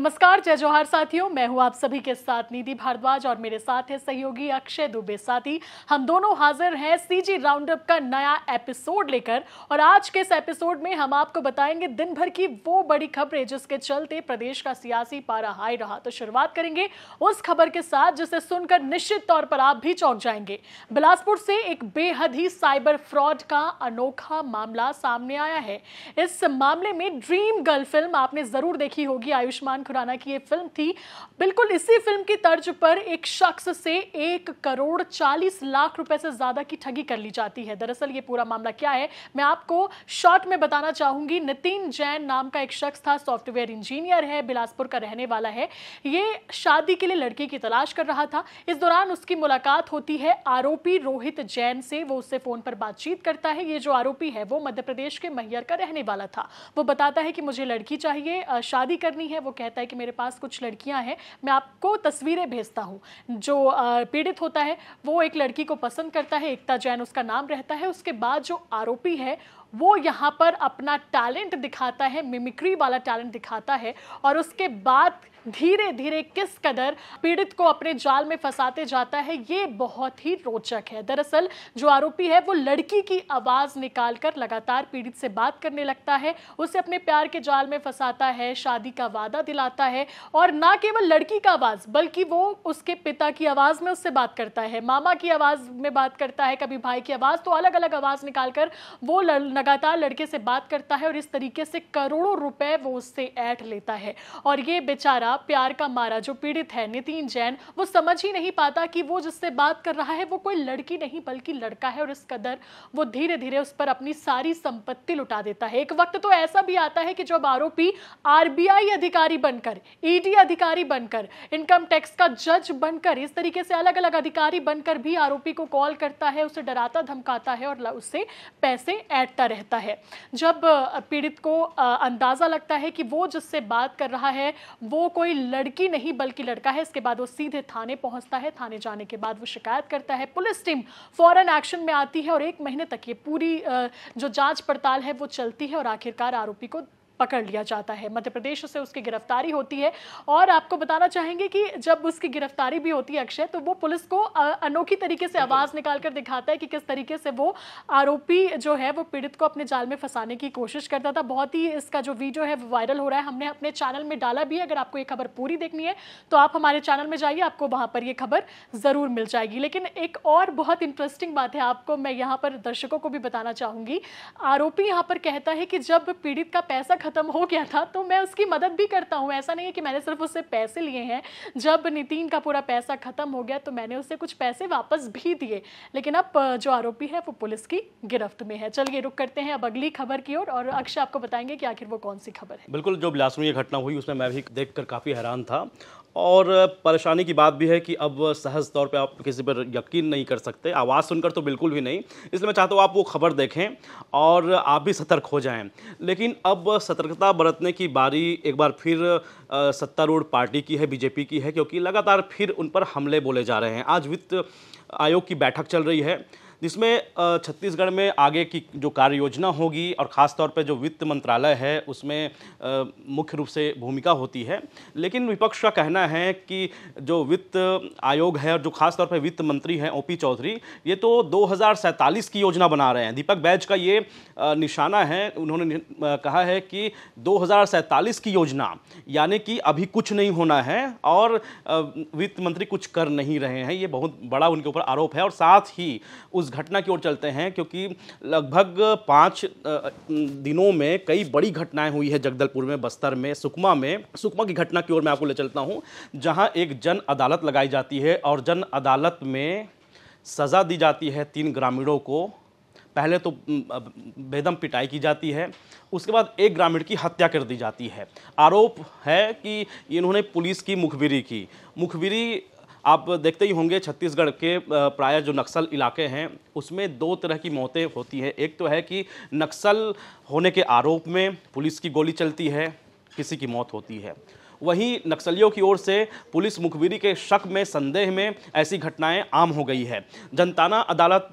नमस्कार जय जोहार साथियों मैं हूं आप सभी के साथ निधि भारद्वाज और मेरे साथ है सहयोगी अक्षय दुबे साथी हम दोनों हाजिर हैं सीजी राउंडअप का नया एपिसोड लेकर और आज के इस एपिसोड में हम आपको बताएंगे दिन भर की वो बड़ी खबरें जिसके चलते प्रदेश का सियासी पारा हाई रहा तो शुरुआत करेंगे उस खबर के साथ जिसे सुनकर निश्चित तौर पर आप भी चौंक जाएंगे बिलासपुर से एक बेहद ही साइबर फ्रॉड का अनोखा मामला सामने आया है इस मामले में ड्रीम गर्ल फिल्म आपने जरूर देखी होगी आयुष्मान खुराना की ये फिल्म थी बिल्कुल इसी फिल्म की तर्ज पर एक शख्स से एक करोड़ चालीस लाख रुपए से ज़्यादा की ठगी कर ली जाती है दरअसल ये पूरा मामला क्या है मैं आपको शॉर्ट में बताना चाहूंगी नितिन जैन नाम का एक शख्स था सॉफ्टवेयर इंजीनियर है बिलासपुर का रहने वाला है ये शादी के लिए लड़की की तलाश कर रहा था इस दौरान उसकी मुलाकात होती है आरोपी रोहित जैन से वो उससे फ़ोन पर बातचीत करता है ये जो आरोपी है वो मध्य प्रदेश के मैहर का रहने वाला था वो बताता है कि मुझे लड़की चाहिए शादी करनी है वो कहता कहता है कि मेरे पास कुछ लड़कियां हैं मैं आपको तस्वीरें भेजता हूँ जो पीड़ित होता है वो एक लड़की को पसंद करता है एकता जैन उसका नाम रहता है उसके बाद जो आरोपी है वो यहाँ पर अपना टैलेंट दिखाता है मिमिक्री वाला टैलेंट दिखाता है और उसके बाद धीरे धीरे किस कदर पीड़ित को अपने जाल में फंसाते जाता है ये बहुत ही रोचक है दरअसल जो आरोपी है वो लड़की की आवाज़ निकाल कर लगातार पीड़ित से बात करने लगता है उसे अपने प्यार के जाल में फंसाता है शादी का वादा दिलाता है और ना केवल लड़की का आवाज़ बल्कि वो उसके पिता की आवाज़ में उससे बात करता है मामा की आवाज़ में बात करता है कभी भाई की आवाज़ तो अलग अलग आवाज़ निकाल कर वो लगातार लड़के से बात करता है और इस तरीके से करोड़ों रुपए वो उससे ऐठ लेता है और ये बेचारा प्यार का मारा जो पीड़ित है नितिन जैन वो समझ ही नहीं पाता कि वो जिससे बात कर रहा है वो कोई लड़की नहीं बल्कि लड़का है और इस कदर वो धीरे धीरे उस पर अपनी सारी संपत्ति लुटा देता है एक वक्त तो ऐसा भी आता है कि जब आरोपी आरबीआई अधिकारी बनकर ईडी अधिकारी बनकर इनकम टैक्स का जज बनकर इस तरीके से अलग अलग अधिकारी बनकर भी आरोपी को कॉल करता है उसे डराता धमकाता है और उससे पैसे ऐटता रहता है जब पीड़ित को अंदाजा लगता है कि वो जिससे बात कर रहा है वो कोई कोई लड़की नहीं बल्कि लड़का है इसके बाद वो सीधे थाने पहुंचता है थाने जाने के बाद वो शिकायत करता है पुलिस टीम फौरन एक्शन में आती है और एक महीने तक ये पूरी जो जांच पड़ताल है वो चलती है और आखिरकार आरोपी को पकड़ लिया जाता है मध्य प्रदेश से उसकी गिरफ्तारी होती है और आपको बताना चाहेंगे कि जब उसकी गिरफ्तारी भी होती है अक्षय तो वो पुलिस को अनोखी तरीके से आवाज़ निकाल कर दिखाता है कि किस तरीके से वो आरोपी जो है वो पीड़ित को अपने जाल में फंसाने की कोशिश करता था बहुत ही इसका जो वीडियो है वो वायरल हो रहा है हमने अपने चैनल में डाला भी है अगर आपको ये खबर पूरी देखनी है तो आप हमारे चैनल में जाइए आपको वहाँ पर यह खबर ज़रूर मिल जाएगी लेकिन एक और बहुत इंटरेस्टिंग बात है आपको मैं यहाँ पर दर्शकों को भी बताना चाहूँगी आरोपी यहाँ पर कहता है कि जब पीड़ित का पैसा ख़त्म हो गया था तो मैं उसकी मदद भी करता हूँ ऐसा नहीं है कि मैंने सिर्फ उससे पैसे लिए हैं जब नितिन का पूरा पैसा ख़त्म हो गया तो मैंने उससे कुछ पैसे वापस भी दिए लेकिन अब जो आरोपी है वो पुलिस की गिरफ्त में है चलिए रुक करते हैं अब अगली खबर की ओर और, अक्षय आपको बताएंगे कि आखिर वो कौन सी खबर है बिल्कुल जो बिलासपुर की घटना हुई उसमें मैं भी देख काफ़ी हैरान था और परेशानी की बात भी है कि अब सहज तौर पे आप किसी पर यकीन नहीं कर सकते आवाज़ सुनकर तो बिल्कुल भी नहीं इसलिए मैं चाहता हूँ आप वो खबर देखें और आप भी सतर्क हो जाएं लेकिन अब सतर्कता बरतने की बारी एक बार फिर सत्तारूढ़ पार्टी की है बीजेपी की है क्योंकि लगातार फिर उन पर हमले बोले जा रहे हैं आज वित्त आयोग की बैठक चल रही है जिसमें छत्तीसगढ़ में आगे की जो कार्य योजना होगी और ख़ासतौर पर जो वित्त मंत्रालय है उसमें मुख्य रूप से भूमिका होती है लेकिन विपक्ष का कहना है कि जो वित्त आयोग है और जो खासतौर पर वित्त मंत्री हैं ओ चौधरी ये तो दो की योजना बना रहे हैं दीपक बैज का ये निशाना है उन्होंने कहा है कि दो की योजना यानी कि अभी कुछ नहीं होना है और वित्त मंत्री कुछ कर नहीं रहे हैं ये बहुत बड़ा उनके ऊपर आरोप है और साथ ही उस उस घटना की ओर चलते हैं क्योंकि लगभग पाँच दिनों में कई बड़ी घटनाएं हुई है जगदलपुर में बस्तर में सुकमा में सुकमा की घटना की ओर मैं आपको ले चलता हूँ जहाँ एक जन अदालत लगाई जाती है और जन अदालत में सज़ा दी जाती है तीन ग्रामीणों को पहले तो बेदम पिटाई की जाती है उसके बाद एक ग्रामीण की हत्या कर दी जाती है आरोप है कि इन्होंने पुलिस की मुखबिरी की मुखबिरी आप देखते ही होंगे छत्तीसगढ़ के प्राय जो नक्सल इलाके हैं उसमें दो तरह की मौतें होती हैं एक तो है कि नक्सल होने के आरोप में पुलिस की गोली चलती है किसी की मौत होती है वहीं नक्सलियों की ओर से पुलिस मुखबिरी के शक में संदेह में ऐसी घटनाएं आम हो गई है जनताना अदालत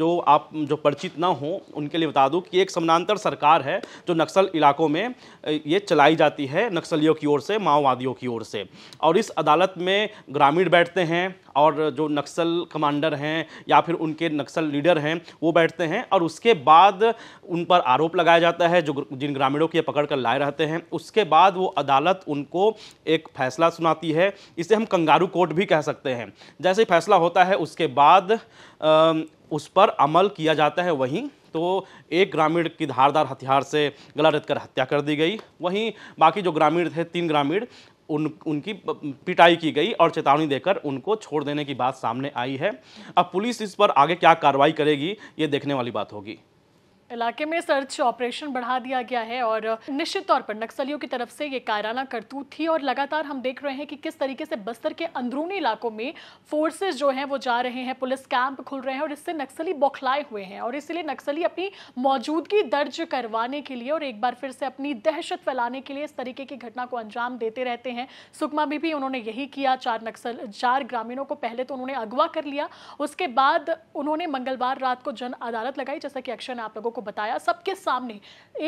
जो आप जो परिचित ना हो उनके लिए बता दूं कि एक समानांतर सरकार है जो नक्सल इलाकों में ये चलाई जाती है नक्सलियों की ओर से माओवादियों की ओर से और इस अदालत में ग्रामीण बैठते हैं और जो नक्सल कमांडर हैं या फिर उनके नक्सल लीडर हैं वो बैठते हैं और उसके बाद उन पर आरोप लगाया जाता है जो जिन ग्रामीणों की पकड़ कर लाए रहते हैं उसके बाद वो अदालत उनको एक फैसला सुनाती है इसे हम कंगारू कोर्ट भी कह सकते हैं जैसे ही फैसला होता है उसके बाद आ, उस पर अमल किया जाता है वहीं तो एक ग्रामीण की धारदार हथियार से गला रेत कर हत्या कर दी गई वहीं बाकी जो ग्रामीण थे तीन ग्रामीण उन उनकी पिटाई की गई और चेतावनी देकर उनको छोड़ देने की बात सामने आई है अब पुलिस इस पर आगे क्या कार्रवाई करेगी ये देखने वाली बात होगी इलाके में सर्च ऑपरेशन बढ़ा दिया गया है और निश्चित तौर पर नक्सलियों की तरफ से ये कायराना करतूत थी और लगातार हम देख रहे हैं कि किस तरीके से बस्तर के अंदरूनी इलाकों में फोर्सेज जो हैं वो जा रहे हैं पुलिस कैंप खुल रहे हैं और इससे नक्सली बौखलाए हुए हैं और इसलिए नक्सली अपनी मौजूदगी दर्ज करवाने के लिए और एक बार फिर से अपनी दहशत फैलाने के लिए इस तरीके की घटना को अंजाम देते रहते हैं सुकमा में भी उन्होंने यही किया चार नक्सल चार ग्रामीणों को पहले तो उन्होंने अगवा कर लिया उसके बाद उन्होंने मंगलवार रात को जन अदालत लगाई जैसा कि अक्षय ने आप लोगों को बताया सबके सामने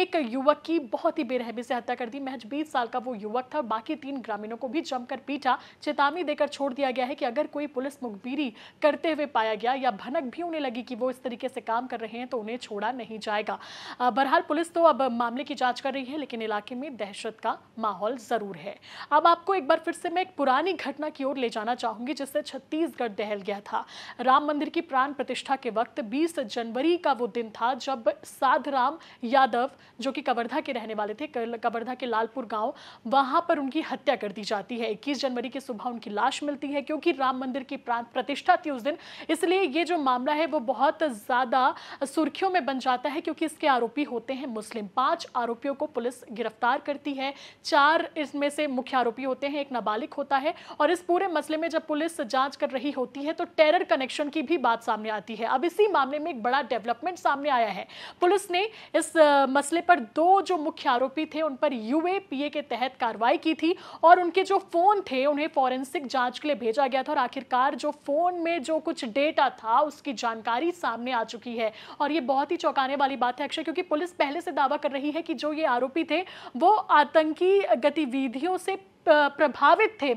एक युवक की बहुत ही बेरहमी से हत्या कर दी महज 20 साल का वो युवक था बाकी तीन ग्रामीणों को भी जमकर पीटा चेतावनी देकर छोड़ दिया गया है कि अगर कोई पुलिस मुखबिरी करते हुए पाया गया या भनक भी उन्हें लगी कि वो इस तरीके से काम कर रहे हैं तो उन्हें छोड़ा नहीं जाएगा बहरहाल पुलिस तो अब मामले की जांच कर रही है लेकिन इलाके में दहशत का माहौल जरूर है अब आपको एक बार फिर से मैं एक पुरानी घटना की ओर ले जाना चाहूंगी जिससे छत्तीसगढ़ दहल गया था राम मंदिर की प्राण प्रतिष्ठा के वक्त 20 जनवरी का वो दिन था जब साधराम यादव जो कि कवर्धा के रहने वाले थे कवर्धा के लालपुर गांव वहां पर उनकी हत्या कर दी जाती है 21 जनवरी की सुबह उनकी लाश मिलती है क्योंकि राम मंदिर की प्रतिष्ठा थी उस दिन इसलिए ये जो मामला है वो बहुत ज़्यादा सुर्खियों में बन जाता है क्योंकि इसके आरोपी होते हैं मुस्लिम पांच आरोपियों को पुलिस गिरफ्तार करती है चार इसमें से मुख्य आरोपी होते हैं एक नाबालिग होता है और इस पूरे मसले में जब पुलिस जांच कर रही होती है तो टेरर कनेक्शन की भी बात सामने आती है अब इसी मामले में एक बड़ा डेवलपमेंट सामने आया है पुलिस ने इस मसले पर दो जो मुख्य आरोपी थे उन पर यूएपीए के तहत कार्रवाई की थी और उनके जो फोन थे उन्हें फॉरेंसिक जांच के लिए भेजा गया था और आखिरकार जो फोन में जो कुछ डेटा था उसकी जानकारी सामने आ चुकी है और ये बहुत ही चौंकाने वाली बात है अक्षय क्योंकि पुलिस पहले से दावा कर रही है कि जो ये आरोपी थे वो आतंकी गतिविधियों से प्रभावित थे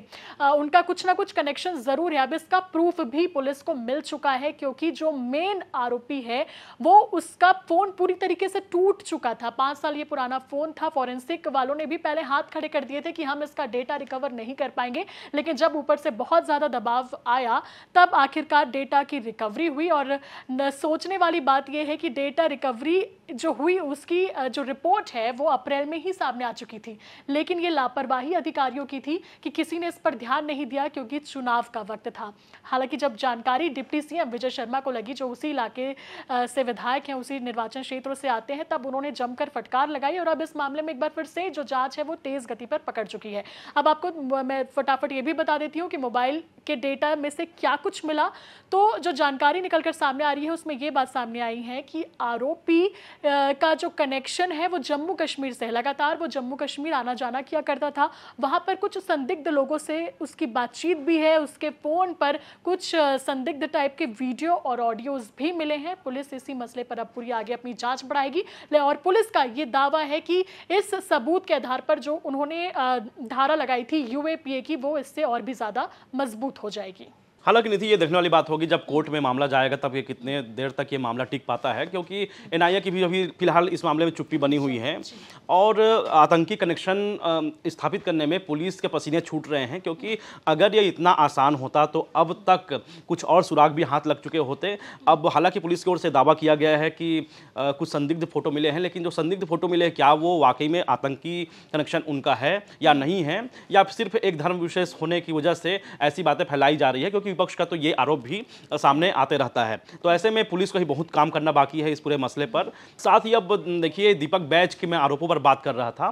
उनका कुछ ना कुछ कनेक्शन ज़रूर है अब इसका प्रूफ भी पुलिस को मिल चुका है क्योंकि जो मेन आरोपी है वो उसका फ़ोन पूरी तरीके से टूट चुका था पांच साल ये पुराना फ़ोन था फॉरेंसिक वालों ने भी पहले हाथ खड़े कर दिए थे कि हम इसका डेटा रिकवर नहीं कर पाएंगे लेकिन जब ऊपर से बहुत ज़्यादा दबाव आया तब आखिरकार डेटा की रिकवरी हुई और सोचने वाली बात यह है कि डेटा रिकवरी जो हुई उसकी जो रिपोर्ट है वो अप्रैल में ही सामने आ चुकी थी लेकिन ये लापरवाही अधिकारी अधिकारियों की थी कि किसी ने इस पर ध्यान नहीं दिया क्योंकि चुनाव का वक्त था हालांकि जब जानकारी डिप्टी सीएम विजय शर्मा को लगी जो उसी इलाके से विधायक हैं उसी निर्वाचन क्षेत्र से आते हैं तब उन्होंने जमकर फटकार लगाई और अब इस मामले में एक बार फिर से जो जांच है वो तेज गति पर पकड़ चुकी है अब आपको मैं फटाफट ये भी बता देती हूँ कि मोबाइल के डेटा में से क्या कुछ मिला तो जो जानकारी निकलकर सामने आ रही है उसमें ये बात सामने आई है कि आरोपी का जो कनेक्शन है वो जम्मू कश्मीर से लगातार वो जम्मू कश्मीर आना जाना किया करता था वहाँ पर कुछ संदिग्ध लोगों से उसकी बातचीत भी है उसके फ़ोन पर कुछ संदिग्ध टाइप के वीडियो और ऑडियोज भी मिले हैं पुलिस इसी मसले पर अब पूरी आगे अपनी जांच बढ़ाएगी और पुलिस का ये दावा है कि इस सबूत के आधार पर जो उन्होंने धारा लगाई थी यूएपीए की वो इससे और भी ज़्यादा मजबूत हो जाएगी हालांकि नीति ये देखने वाली बात होगी जब कोर्ट में मामला जाएगा तब ये कितने देर तक ये मामला टिक पाता है क्योंकि एन की भी अभी फिलहाल इस मामले में चुप्पी बनी हुई है और आतंकी कनेक्शन स्थापित करने में पुलिस के पसीने छूट रहे हैं क्योंकि अगर ये इतना आसान होता तो अब तक कुछ और सुराग भी हाथ लग चुके होते अब हालांकि पुलिस की ओर से दावा किया गया है कि कुछ संदिग्ध फोटो मिले हैं लेकिन जो संदिग्ध फोटो मिले हैं क्या वो वाकई में आतंकी कनेक्शन उनका है या नहीं है या सिर्फ एक धर्म विशेष होने की वजह से ऐसी बातें फैलाई जा रही है क्योंकि पक्ष का तो ये आरोप भी सामने आते रहता है तो ऐसे में पुलिस को ही बहुत काम करना बाकी है इस पूरे मसले पर साथ ही अब देखिए दीपक बैज की मैं आरोपों पर बात कर रहा था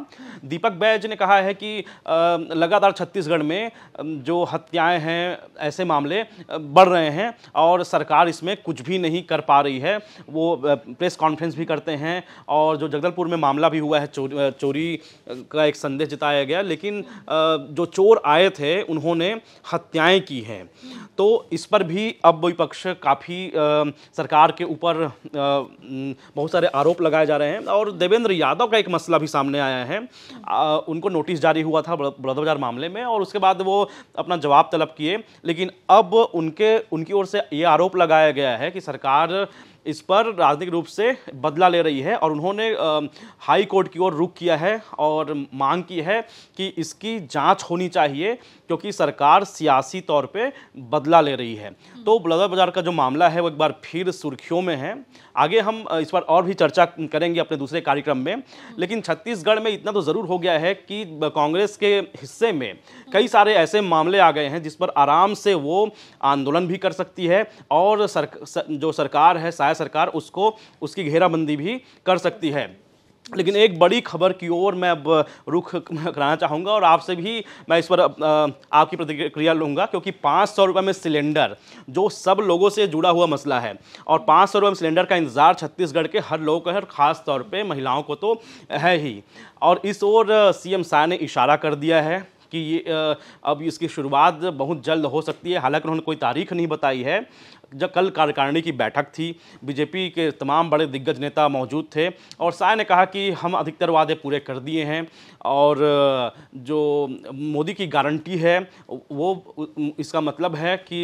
दीपक बैज ने कहा है कि लगातार छत्तीसगढ़ में जो हत्याएं हैं ऐसे मामले बढ़ रहे हैं और सरकार इसमें कुछ भी नहीं कर पा रही है वो प्रेस कॉन्फ्रेंस भी करते हैं और जो जगदलपुर में मामला भी हुआ है चोरी, चोरी का एक संदेश जताया गया लेकिन जो चोर आए थे उन्होंने हत्याएं की हैं तो इस पर भी अब विपक्ष काफ़ी सरकार के ऊपर बहुत सारे आरोप लगाए जा रहे हैं और देवेंद्र यादव का एक मसला भी सामने आया है आ, उनको नोटिस जारी हुआ था बड़ौदा बाजार मामले में और उसके बाद वो अपना जवाब तलब किए लेकिन अब उनके उनकी ओर से ये आरोप लगाया गया है कि सरकार इस पर राजनीतिक रूप से बदला ले रही है और उन्होंने हाई कोर्ट की ओर रुख किया है और मांग की है कि इसकी जांच होनी चाहिए क्योंकि सरकार सियासी तौर पे बदला ले रही है तो ब्लदर बाजार का जो मामला है वो एक बार फिर सुर्खियों में है आगे हम इस पर और भी चर्चा करेंगे अपने दूसरे कार्यक्रम में लेकिन छत्तीसगढ़ में इतना तो ज़रूर हो गया है कि कांग्रेस के हिस्से में कई सारे ऐसे मामले आ गए हैं जिस पर आराम से वो आंदोलन भी कर सकती है और सर, जो सरकार है शायद चाहे सरकार उसको उसकी घेराबंदी भी कर सकती है लेकिन एक बड़ी खबर की ओर मैं अब रुख कराना चाहूँगा और आपसे भी मैं इस पर आपकी प्रतिक्रिया लूँगा क्योंकि पाँच सौ रुपये में सिलेंडर जो सब लोगों से जुड़ा हुआ मसला है और पाँच सौ रुपये में सिलेंडर का इंतज़ार छत्तीसगढ़ के हर लोगों का है और ख़ास तौर पर महिलाओं को तो है ही और इस ओर सीएम शाह ने इशारा कर दिया है कि ये अब इसकी शुरुआत बहुत जल्द हो सकती है हालांकि उन्होंने कोई तारीख नहीं बताई है जब कल कार्यकारिणी की बैठक थी बीजेपी के तमाम बड़े दिग्गज नेता मौजूद थे और शाह ने कहा कि हम अधिकतर वादे पूरे कर दिए हैं और जो मोदी की गारंटी है वो इसका मतलब है कि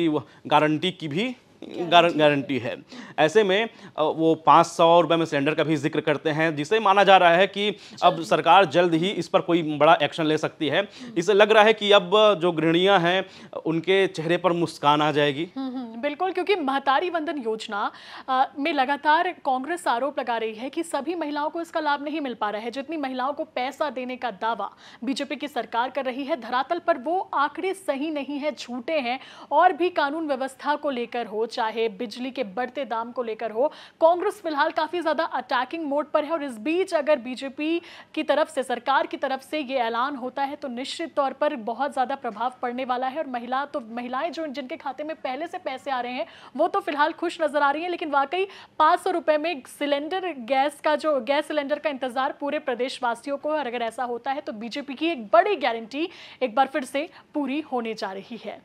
गारंटी की भी गारंटी है ऐसे में वो पाँच सौ रुपये में सिलेंडर का भी जिक्र करते हैं जिसे माना जा रहा है कि अब सरकार जल्द ही इस पर कोई बड़ा एक्शन ले सकती है हम्म। इसे लग रहा है कि अब जो गृहणियाँ हैं उनके चेहरे पर मुस्कान आ जाएगी हम्म, हम्म, बिल्कुल क्योंकि महतारी वंदन योजना आ, में लगातार कांग्रेस आरोप लगा रही है कि सभी महिलाओं को इसका लाभ नहीं मिल पा रहा है जितनी महिलाओं को पैसा देने का दावा बीजेपी की सरकार कर रही है धरातल पर वो आंकड़े सही नहीं है झूठे हैं और भी कानून व्यवस्था को लेकर हो चाहे बिजली के बढ़ते दाम को लेकर हो कांग्रेस फिलहाल काफी ज्यादा अटैकिंग मोड पर है और इस बीच अगर बीजेपी की तरफ से सरकार की तरफ से ये ऐलान होता है तो निश्चित तौर पर बहुत ज्यादा प्रभाव पड़ने वाला है और महिला तो महिलाएं जो जिनके खाते में पहले से पैसे आ रहे हैं वो तो फिलहाल खुश नजर आ रही है लेकिन वाकई पांच सौ रुपए में सिलेंडर गैस का जो गैस सिलेंडर का इंतजार पूरे प्रदेशवासियों को और अगर ऐसा होता है तो बीजेपी की एक बड़ी गारंटी एक बार फिर से पूरी होने जा रही है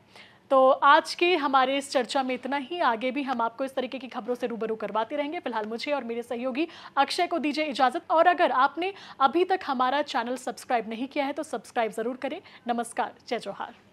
तो आज के हमारे इस चर्चा में इतना ही आगे भी हम आपको इस तरीके की खबरों से रूबरू करवाते रहेंगे फिलहाल मुझे और मेरे सहयोगी अक्षय को दीजिए इजाजत और अगर आपने अभी तक हमारा चैनल सब्सक्राइब नहीं किया है तो सब्सक्राइब जरूर करें नमस्कार जय जोहार